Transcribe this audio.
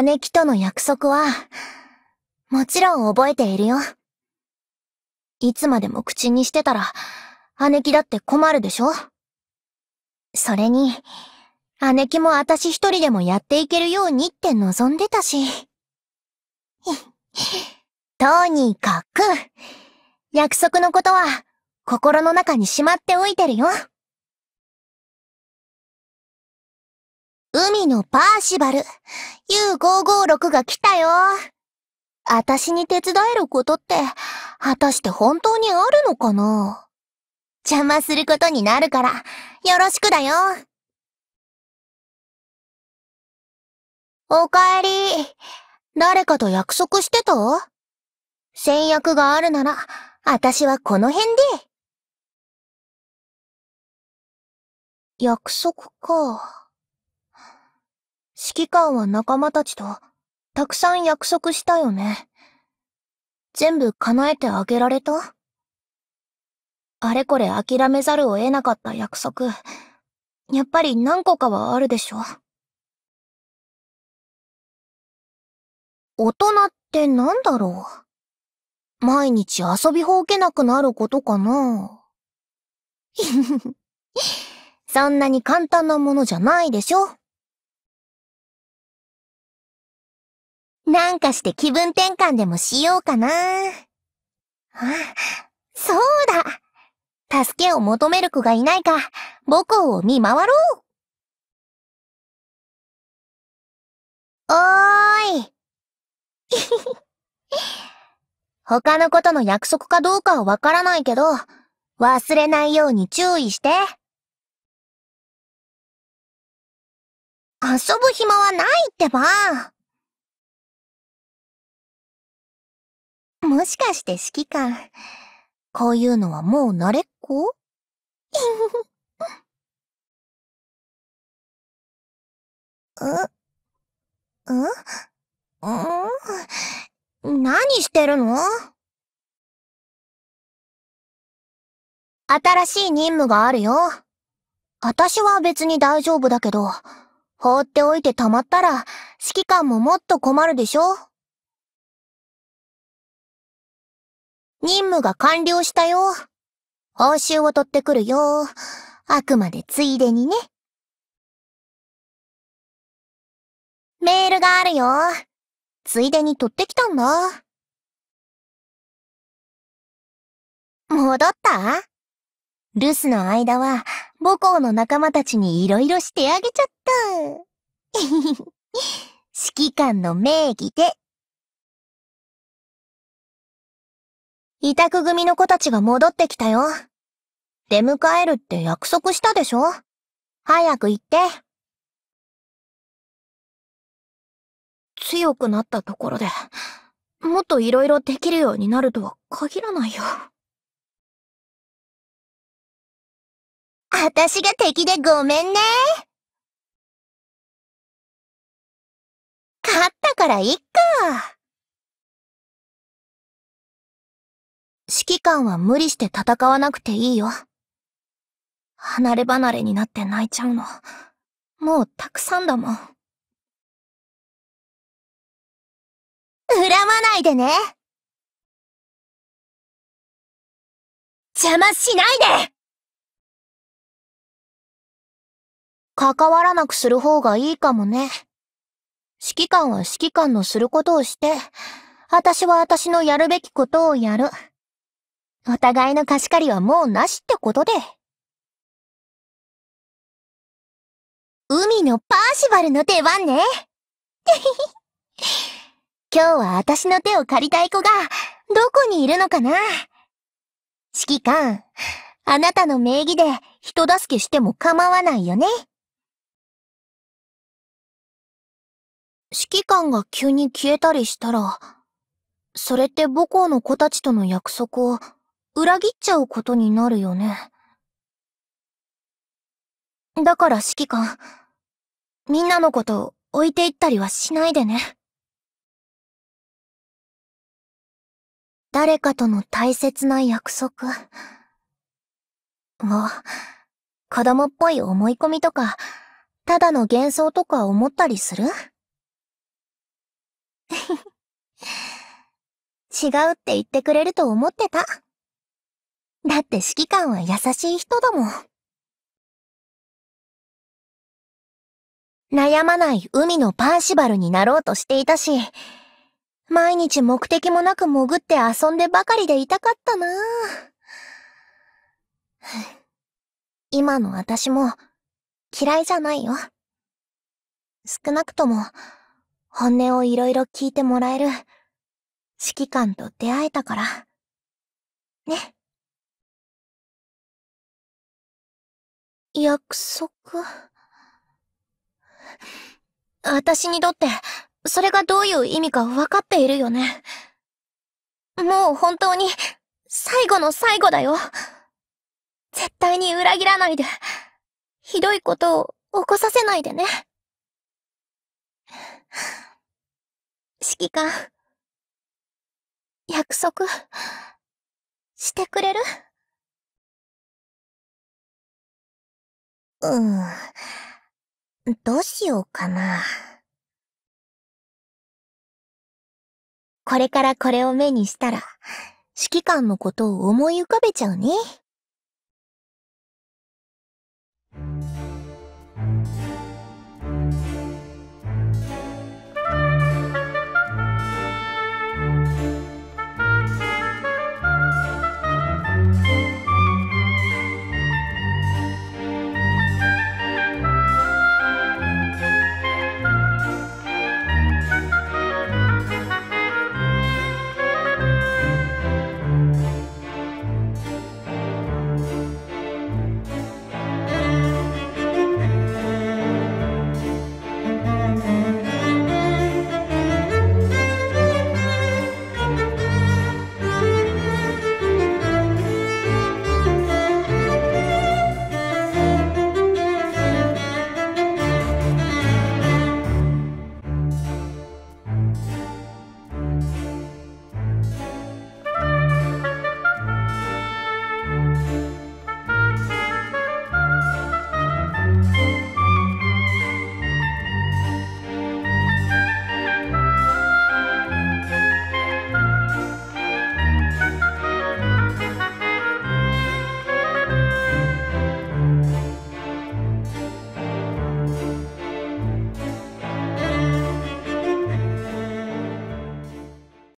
姉貴との約束は、もちろん覚えているよ。いつまでも口にしてたら、姉貴だって困るでしょそれに、姉貴も私一人でもやっていけるようにって望んでたし。とにかく、約束のことは心の中にしまっておいてるよ。海のパーシバル、U556 が来たよ。あたしに手伝えることって、果たして本当にあるのかな邪魔することになるから、よろしくだよ。おかえり。誰かと約束してた戦約があるなら、あたしはこの辺で。約束か。指揮官は仲間たちと、たくさん約束したよね。全部叶えてあげられたあれこれ諦めざるを得なかった約束、やっぱり何個かはあるでしょ。大人って何だろう毎日遊びほうけなくなることかな そんなに簡単なものじゃないでしょなんかして気分転換でもしようかな。あ、そうだ助けを求める子がいないか、母校を見回ろうおーい 他の子との約束かどうかはわからないけど、忘れないように注意して。遊ぶ暇はないってば。もしかして指揮官、こういうのはもう慣れっこ 何してるの新しい任務があるよ。私は別に大丈夫だけど、放っておいてたまったら指揮官ももっと困るでしょ任務が完了したよ。報酬を取ってくるよ。あくまでついでにね。メールがあるよ。ついでに取ってきたんだ。戻った留守の間は母校の仲間たちに色々してあげちゃった。指揮官の名義で委託組の子たちが戻ってきたよ。出迎えるって約束したでしょ早く行って。強くなったところで、もっと色々できるようになるとは限らないよ。あたしが敵でごめんね。勝ったからいっか。指揮官は無理して戦わなくていいよ。離れ離れになって泣いちゃうの。もうたくさんだもん。恨まないでね邪魔しないで関わらなくする方がいいかもね。指揮官は指揮官のすることをして、私は私のやるべきことをやる。お互いの貸し借りはもうなしってことで。海のパーシバルの出番ね。今日は私の手を借りたい子が、どこにいるのかな指揮官、あなたの名義で人助けしても構わないよね。指揮官が急に消えたりしたら、それって母校の子たちとの約束を、裏切っちゃうことになるよね。だから指揮官、みんなのこと置いていったりはしないでね。誰かとの大切な約束う子供っぽい思い込みとか、ただの幻想とか思ったりする 違うって言ってくれると思ってた。だって指揮官は優しい人だもん。悩まない海のパーシバルになろうとしていたし、毎日目的もなく潜って遊んでばかりでいたかったな 今の私も嫌いじゃないよ。少なくとも本音をいろいろ聞いてもらえる指揮官と出会えたから。ね。約束。私にとって、それがどういう意味か分かっているよね。もう本当に、最後の最後だよ。絶対に裏切らないで、ひどいことを起こさせないでね。指揮官、約束、してくれるうん。どうしようかな。これからこれを目にしたら、指揮官のことを思い浮かべちゃうね。